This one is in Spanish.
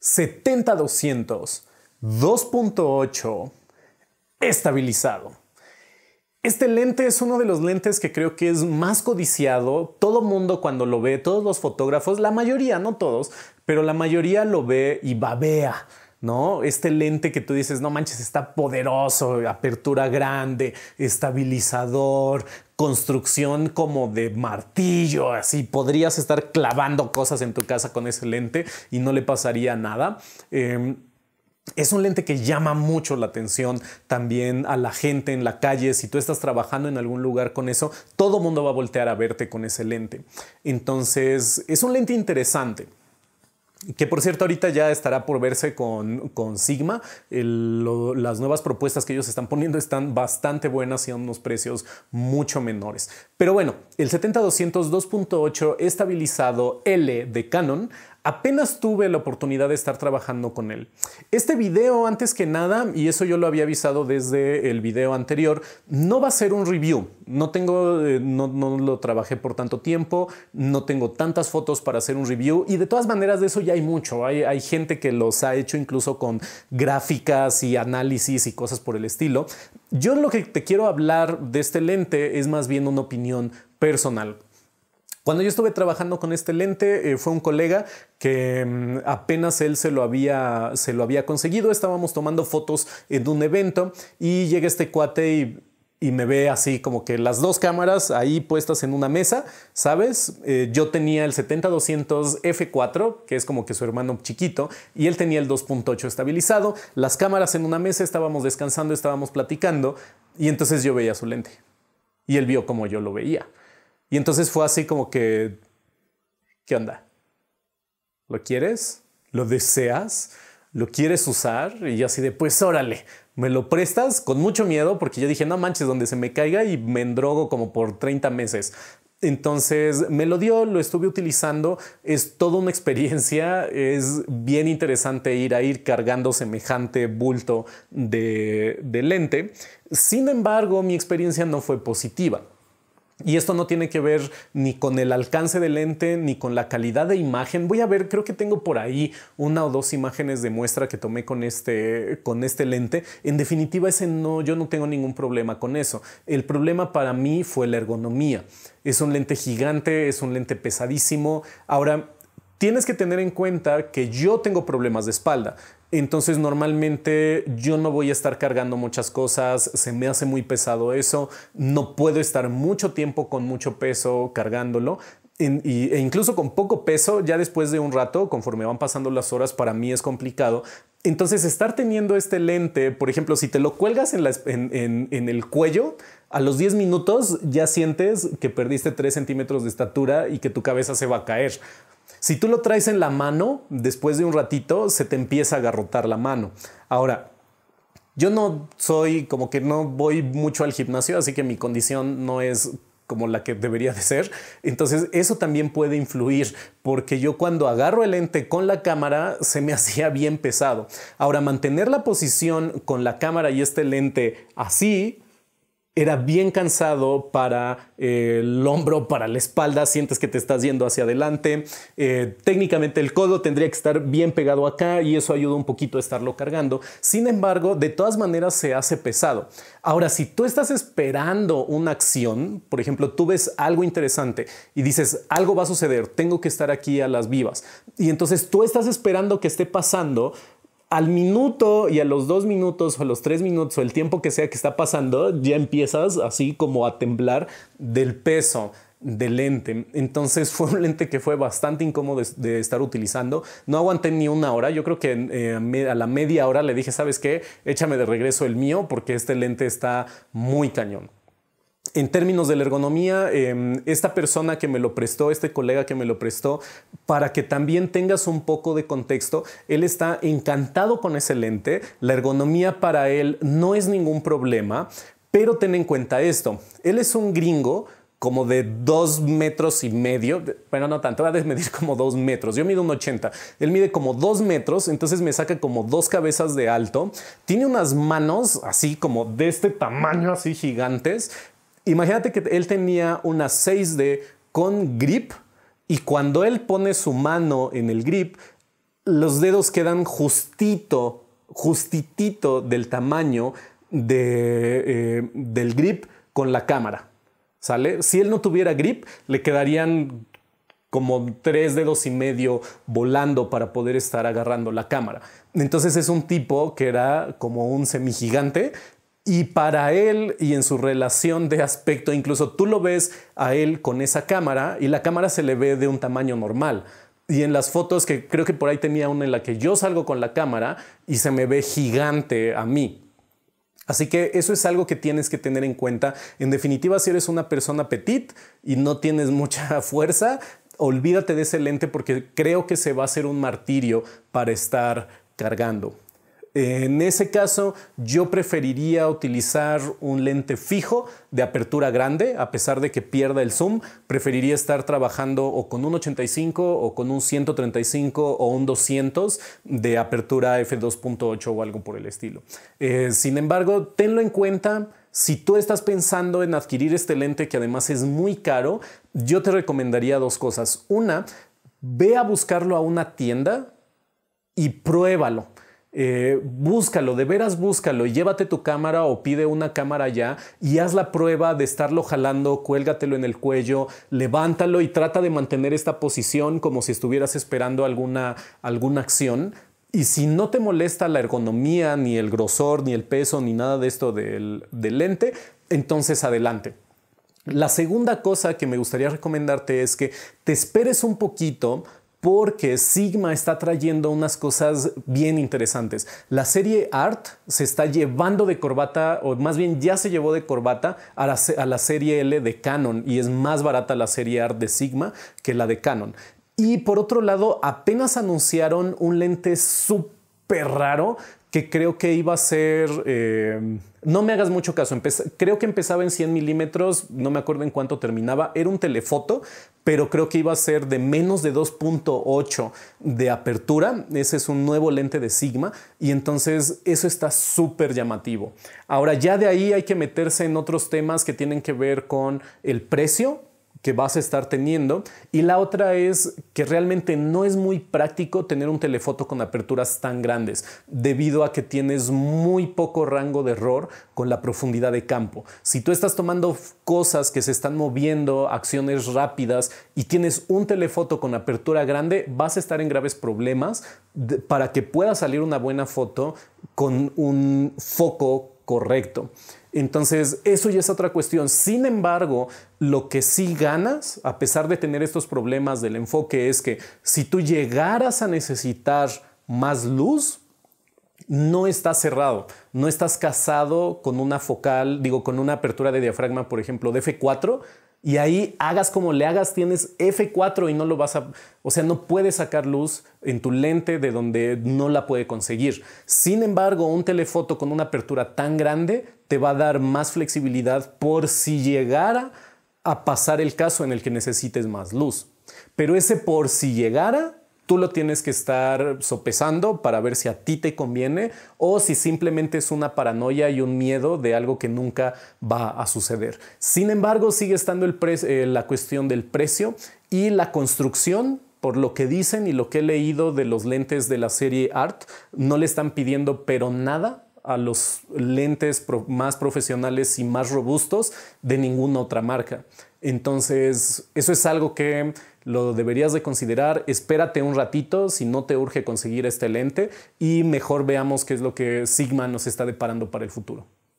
70-200, 2.8, estabilizado. Este lente es uno de los lentes que creo que es más codiciado. Todo mundo cuando lo ve, todos los fotógrafos, la mayoría, no todos, pero la mayoría lo ve y babea ¿no? Este lente que tú dices, no manches, está poderoso, apertura grande, estabilizador, construcción como de martillo, así podrías estar clavando cosas en tu casa con ese lente y no le pasaría nada. Em, es un lente que llama mucho la atención también a la gente en la calle. Si tú estás trabajando en algún lugar con eso, todo mundo va a voltear a verte con ese lente. Entonces, es un lente interesante que por cierto ahorita ya estará por verse con, Sigma. las nuevas propuestas que ellos están poniendo están bastante buenas y a unos precios mucho menores. Pero bueno, el 70 2.8 estabilizado L de Canon apenas tuve la oportunidad de estar trabajando con él. Este video, antes que nada, y eso yo lo había avisado desde el video anterior, no va a ser un review. No tengo, eh, no, lo trabajé por tanto tiempo, no tengo tantas fotos para hacer un review y de todas maneras de eso ya hay mucho. Hay, hay gente que los ha hecho incluso con gráficas y análisis y cosas por el estilo. Yo lo que te quiero hablar de este lente es más bien una opinión personal. Cuando yo estuve trabajando con este lente, eh, fue un colega que mm, apenas él se lo, había, conseguido. Estábamos tomando fotos en un evento y llega este cuate y me ve así como que las dos cámaras ahí puestas en una mesa, ¿sabes? Eh, yo tenía el 70-200 F4, que es como que su hermano chiquito, y él tenía el 2.8 estabilizado, las cámaras en una mesa, estábamos descansando, estábamos platicando, y entonces yo veía su lente, y él vio como yo lo veía. Y entonces fue así como que, ¿qué onda? ¿Lo quieres? ¿Lo deseas? ¿Lo quieres usar? Y así de, pues órale, me lo prestas con mucho miedo porque yo dije, no manches, donde se me caiga y me endrogo como por 30 meses. Entonces me lo dio, lo estuve utilizando, es toda una experiencia, es bien interesante ir a ir cargando semejante bulto de, de lente. Sin embargo, mi experiencia no fue positiva. Y esto no tiene que ver ni con el alcance del lente ni con la calidad de imagen. Voy a ver, creo que tengo por ahí una o dos imágenes de muestra que tomé con este, con este lente. En definitiva, ese no, yo no tengo ningún problema con eso. El problema para mí fue la ergonomía. Es un lente gigante, es un lente pesadísimo. Ahora, tienes que tener en cuenta que yo tengo problemas de espalda. Entonces normalmente yo no voy a estar cargando muchas cosas, se me hace muy pesado eso, no puedo estar mucho tiempo con mucho peso cargándolo, e incluso con poco peso, ya después de un rato, conforme van pasando las horas, para mí es complicado. Entonces, estar teniendo este lente, por ejemplo, si te lo cuelgas en, el cuello, a los 10 minutos ya sientes que perdiste 3 centímetros de estatura y que tu cabeza se va a caer. Si tú lo traes en la mano, después de un ratito se te empieza a agarrotar la mano. Ahora, yo no soy como que no voy mucho al gimnasio, así que mi condición no es como la que debería de ser. Entonces eso también puede influir porque yo cuando agarro el lente con la cámara se me hacía bien pesado. Ahora mantener la posición con la cámara y este lente así era bien cansado para eh, el hombro, para la espalda, sientes que te estás yendo hacia adelante. Eh, técnicamente el codo tendría que estar bien pegado acá y eso ayuda un poquito a estarlo cargando. Sin embargo, de todas maneras se hace pesado. Ahora, si tú estás esperando una acción, por ejemplo, tú ves algo interesante y dices, algo va a suceder, tengo que estar aquí a las vivas. Y entonces tú estás esperando que esté pasando al minuto y a los dos minutos o a los tres minutos o el tiempo que sea que está pasando, ya empiezas así como a temblar del peso del lente. Entonces fue un lente que fue bastante incómodo de, estar utilizando. No aguanté ni una hora. Yo creo que eh, a la media hora le dije, ¿sabes qué? Échame de regreso el mío porque este lente está muy cañón en términos de la ergonomía, em, esta persona que me lo prestó, este colega que me lo prestó, para que también tengas un poco de contexto, él está encantado con ese lente, la ergonomía para él no es ningún problema, pero ten en cuenta esto, él es un gringo como de dos metros y medio, bueno, no tanto, va a medir como dos metros, yo mido un 80, él mide como dos metros, entonces me saca como dos cabezas de alto, tiene unas manos así como de este tamaño, así gigantes, Imagínate que él tenía una 6D con grip y cuando él pone su mano en el grip, los dedos quedan justito, justitito del tamaño de, eh, del grip con la cámara. ¿Sale? Si él no tuviera grip, le quedarían como tres dedos y medio volando para poder estar agarrando la cámara. Entonces es un tipo que era como un semigigante y para él y en su relación de aspecto, incluso tú lo ves a él con esa cámara y la cámara se le ve de un tamaño normal. Y en las fotos que creo que por ahí tenía una en la que yo salgo con la cámara y se me ve gigante a mí. Así que eso es algo que tienes que tener en cuenta. En definitiva, si eres una persona petit y no tienes mucha fuerza, olvídate de ese lente porque creo que se va a hacer un martirio para estar cargando. En ese caso, yo preferiría utilizar un lente fijo de apertura grande, a pesar de que pierda el zoom, preferiría estar trabajando o con un 85 o con un 135 o un 200 de apertura f2.8 o algo por el estilo. Eh, sin embargo, tenlo en cuenta. Si tú estás pensando en adquirir este lente que además es muy caro, yo te recomendaría dos cosas. Una, ve a buscarlo a una tienda y pruébalo. Eh, búscalo, de veras búscalo, llévate tu cámara o pide una cámara ya y haz la prueba de estarlo jalando, cuélgatelo en el cuello, levántalo y trata de mantener esta posición como si estuvieras esperando alguna, alguna acción. Y si no te molesta la ergonomía, ni el grosor, ni el peso, ni nada de esto del, del lente, entonces adelante. La segunda cosa que me gustaría recomendarte es que te esperes un poquito porque Sigma está trayendo unas cosas bien interesantes. La serie Art se está llevando de corbata, o más bien ya se llevó de corbata a la, serie L de Canon y es más barata la serie Art de Sigma que la de Canon. Y por otro lado, apenas anunciaron un lente súper raro que creo que iba a ser, eh, no me hagas mucho caso, creo que empezaba en 100 milímetros, no me acuerdo en cuánto terminaba, era un telefoto, pero creo que iba a ser de menos de 2.8 de apertura, ese es un nuevo lente de Sigma, y entonces eso está súper llamativo. Ahora ya de ahí hay que meterse en otros temas que tienen que ver con el precio, que vas a estar teniendo y la otra es que realmente no es muy práctico tener un telefoto con aperturas tan grandes debido a que tienes muy poco rango de error con la profundidad de campo. Si tú estás tomando cosas que se están moviendo, acciones rápidas y tienes un telefoto con apertura grande, vas a estar en graves problemas para que pueda salir una buena foto con un foco correcto. Entonces, eso ya es otra cuestión. Sin embargo, lo que sí ganas, a pesar de tener estos problemas del enfoque, es que si tú llegaras a necesitar más luz, no estás cerrado, no estás casado con una focal, digo, con una apertura de diafragma, por ejemplo, de F4 y ahí hagas como le hagas, tienes F4 y no lo vas a, o sea, no puedes sacar luz en tu lente de donde no la puede conseguir. Sin embargo, un telefoto con una apertura tan grande te va a dar más flexibilidad por si llegara a pasar el caso en el que necesites más luz. Pero ese por si llegara tú lo tienes que estar sopesando para ver si a ti te conviene o si simplemente es una paranoia y un miedo de algo que nunca va a suceder. Sin embargo, sigue estando eh, la cuestión del precio y la construcción por lo que dicen y lo que he leído de los lentes de la serie Art, no le están pidiendo pero nada a los lentes más profesionales y más robustos de ninguna otra marca. Entonces, eso es algo que lo deberías de considerar. Espérate un ratito si no te urge conseguir este lente y mejor veamos qué es lo que Sigma nos está deparando para el futuro.